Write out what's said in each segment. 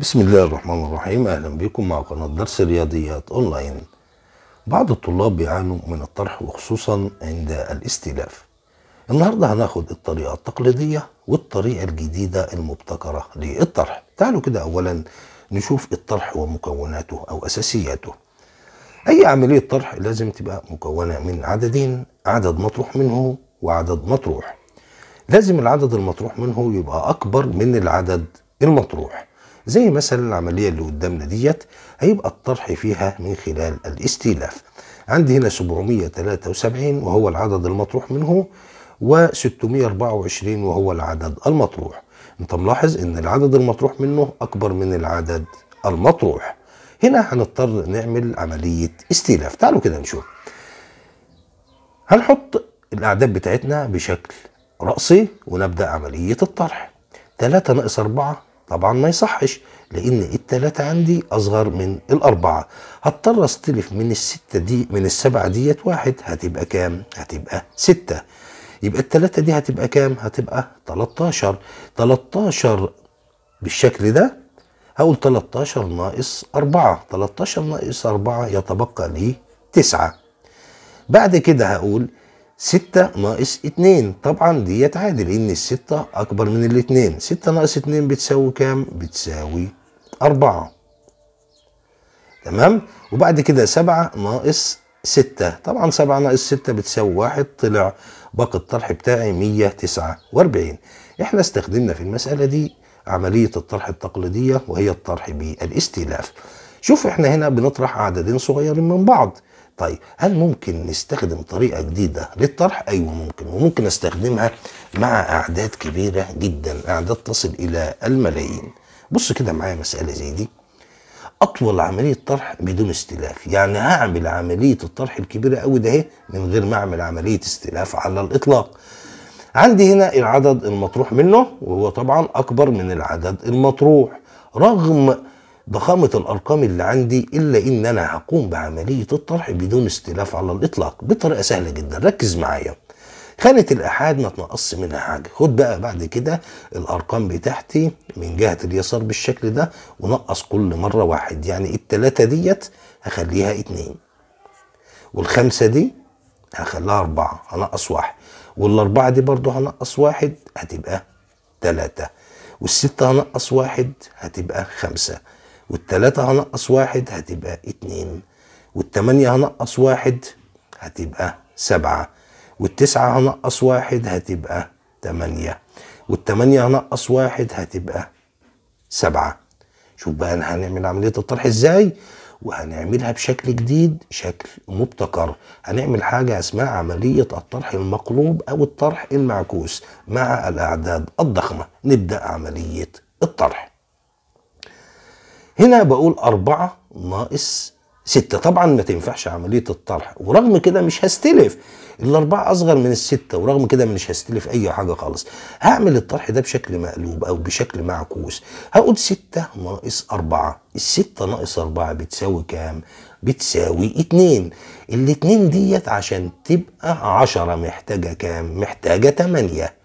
بسم الله الرحمن الرحيم اهلا بكم مع قناه درس رياضيات اونلاين بعض الطلاب بيعانوا من الطرح وخصوصا عند الاستلاف النهارده هناخد الطريقه التقليديه والطريقه الجديده المبتكره للطرح تعالوا كده اولا نشوف الطرح ومكوناته او اساسياته اي عمليه طرح لازم تبقى مكونه من عددين عدد مطروح منه وعدد مطروح لازم العدد المطروح منه يبقى اكبر من العدد المطروح زي مثلا العملية اللي قدامنا ديت هيبقى الطرح فيها من خلال الاستيلاف عندي هنا 773 وهو العدد المطروح منه و624 وهو العدد المطروح انت ملاحظ ان العدد المطروح منه اكبر من العدد المطروح هنا هنضطر نعمل عملية استيلاف تعالوا كده نشوف هنحط الاعداد بتاعتنا بشكل رأسي ونبدأ عملية الطرح 3 ناقص 4 طبعا ما يصحش لان التلاتة عندي اصغر من الاربعة هضطر استلف من الستة دي من السبعة ديت واحد هتبقى كام هتبقى ستة يبقى التلاتة دي هتبقى كام هتبقى 13 13 بالشكل ده هقول 13 ناقص 4 13 ناقص 4 يتبقى لي 9 بعد كده هقول 6 ناقص 2 طبعا ديت عادي لان الستة اكبر من الاثنين 6 ناقص 2 بتساوي كام بتساوي 4 تمام وبعد كده 7 ناقص 6 طبعا 7 ناقص 6 بتساوي 1 طلع باقي الطرح بتاعي 149 احنا استخدمنا في المسألة دي عملية الطرح التقليدية وهي الطرح بالاستئلاف شوف احنا هنا بنطرح عددين صغيرين من بعض طيب هل ممكن نستخدم طريقه جديده للطرح؟ ايوه ممكن وممكن استخدمها مع اعداد كبيره جدا، اعداد تصل الى الملايين. بص كده معايا مساله زي دي. اطول عمليه طرح بدون استلاف، يعني هعمل عمليه الطرح الكبيره قوي ده إيه؟ من غير ما اعمل عمليه استلاف على الاطلاق. عندي هنا العدد المطروح منه وهو طبعا اكبر من العدد المطروح رغم ضخامة الأرقام اللي عندي إلا إن أنا هقوم بعملية الطرح بدون استلاف على الإطلاق بطريقة سهلة جدا ركز معايا خانة الأحاد ما تنقصش منها حاجة خد بقى بعد كده الأرقام بتاعتي من جهة اليسار بالشكل ده ونقص كل مرة واحد يعني التلاتة ديت هخليها اتنين والخمسة دي هخليها أربعة هنقص واحد والأربعة دي برضو هنقص واحد هتبقى تلاتة والستة هنقص واحد هتبقى خمسة والتلاتة هنقص واحد هتبقى اتنين والتمانية هنقص واحد هتبقى سبعة والتسعة هنقص واحد هتبقى تمانية والتمانية هنقص واحد هتبقى سبعة شوف بقى هنعمل عملية الطرح ازاي وهنعملها بشكل جديد شكل مبتكر هنعمل حاجة اسمها عملية الطرح المقلوب او الطرح المعكوس مع الاعداد الضخمة نبدأ عملية الطرح هنا بقول أربعة ناقص ستة طبعا ما تنفعش عمليه الطرح ورغم كده مش هستلف الاربعه اصغر من السته ورغم كده مش هستلف اي حاجه خالص هعمل الطرح ده بشكل مقلوب او بشكل معكوس هقول ستة ناقص أربعة الستة ناقص أربعة بتساوي كام بتساوي اتنين الاتنين ديت عشان تبقى عشرة محتاجه كام محتاجه تمانية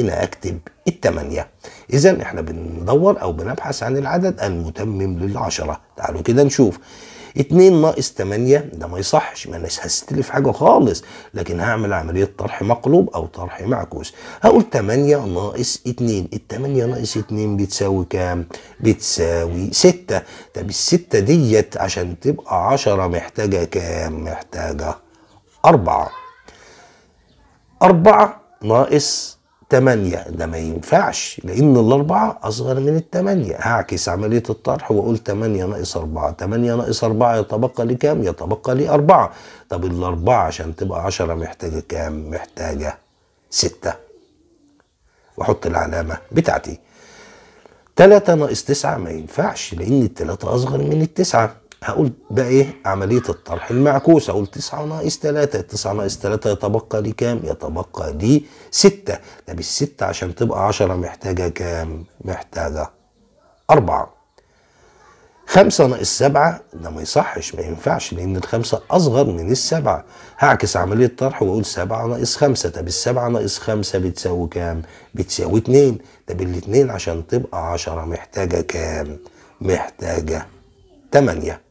هنا اكتب التمانية اذا احنا بندور او بنبحث عن العدد المتمم للعشرة تعالوا كده نشوف 2 ناقص 8 ده ما يصحش ما انا هستلف حاجه خالص لكن هعمل عمليه طرح مقلوب او طرح معكوس هقول 8 ناقص 2 ال 8 ناقص 2 بتساوي كام بتساوي 6 طب ال6 ديت عشان تبقى 10 محتاجه كام محتاجه 4 4 ناقص 8 ده ما ينفعش لان الاربعه اصغر من الثمانيه هعكس عمليه الطرح واقول 8 ناقص 4 8 ناقص 4 يتبقى لي كام يتبقى لي 4 طب الاربعه عشان تبقى 10 محتاجه كام محتاجه 6 واحط العلامه بتاعتي 3 ناقص 9 ما ينفعش لان الثلاثه اصغر من التسعه هقول بقى ايه عمليه الطرح المعكوسه اقول 9 ناقص 3 9 ناقص 3 يتبقى لي كام يتبقى لي 6 طب ال6 عشان تبقى 10 محتاجه كام محتاجه 4 5 ناقص 7 ده ما يصحش ما ينفعش لان الخمسه اصغر من السبعه هعكس عمليه الطرح واقول 7 ناقص 5 طب ال7 ناقص 5 بتساوي كام بتساوي 2 طب ال2 عشان تبقى 10 محتاجه كام محتاجه 8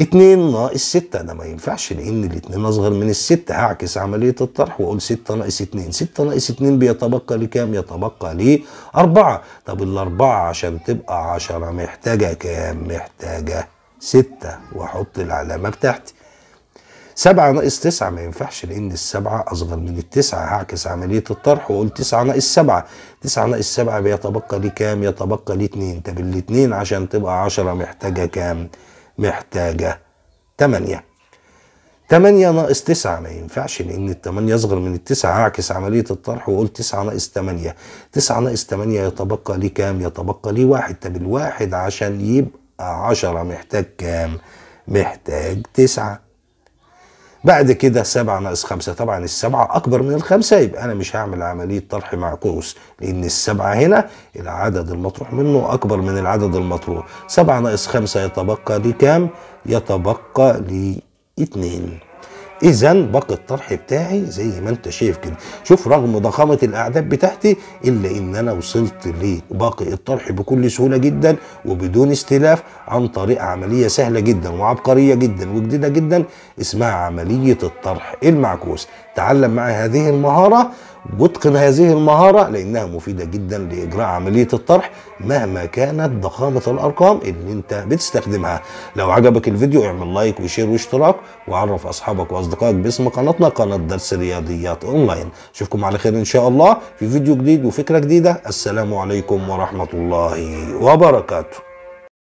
2 ناقص 6 ده ما ينفعش لان 2 اصغر من الستة هعكس عملية الطرح واقول 6 ناقص 2 6 ناقص 2 بيتبقى لكام يتبقى لي 4 طب الاربعة عشان تبقى 10 محتاجة كام محتاجة 6 واحط العلامة بتاعتي سبعة ناقص تسعة ما ينفعش لأن السبعة أصغر من التسعة هعكس عملية الطرح وأقول تسعة ناقص سبعة تسعة ناقص سبعة بيتبقى لي كام؟ يتبقى لي اتنين طب الاتنين عشان تبقى عشرة محتاجة كام؟ محتاجة تمانية تمانية ناقص تسعة ما ينفعش لأن التمانية أصغر من التسعة هعكس عملية الطرح وأقول تسعة ناقص تمانية تسعة ناقص تمانية يتبقى لي كام؟ يتبقى لي واحد طب الواحد عشان يبقى عشرة محتاج كام؟ محتاج تسعة بعد كده 7 ناقص 5 طبعا السبعة أكبر من الخمسة يبقى أنا مش هعمل عملية طرح معكوس لأن السبعة هنا العدد المطروح منه أكبر من العدد المطروح 7 ناقص 5 يتبقى لكام؟ يتبقى لي 2 اذا باقي الطرح بتاعي زي ما انت شايف كده شوف رغم ضخامه الاعداد بتاعتي الا ان انا وصلت لباقي الطرح بكل سهوله جدا وبدون استلاف عن طريق عمليه سهله جدا وعبقريه جدا وجديده جدا اسمها عمليه الطرح المعكوس تعلم معي هذه المهاره واتقن هذه المهارة لأنها مفيدة جدا لإجراء عملية الطرح مهما كانت ضخامة الأرقام اللي أنت بتستخدمها لو عجبك الفيديو اعمل لايك وشير واشتراك وعرف أصحابك وأصدقائك أصدقائك باسم قناتنا قناة درس رياضيات أونلاين أشوفكم على خير إن شاء الله في فيديو جديد وفكرة جديدة السلام عليكم ورحمة الله وبركاته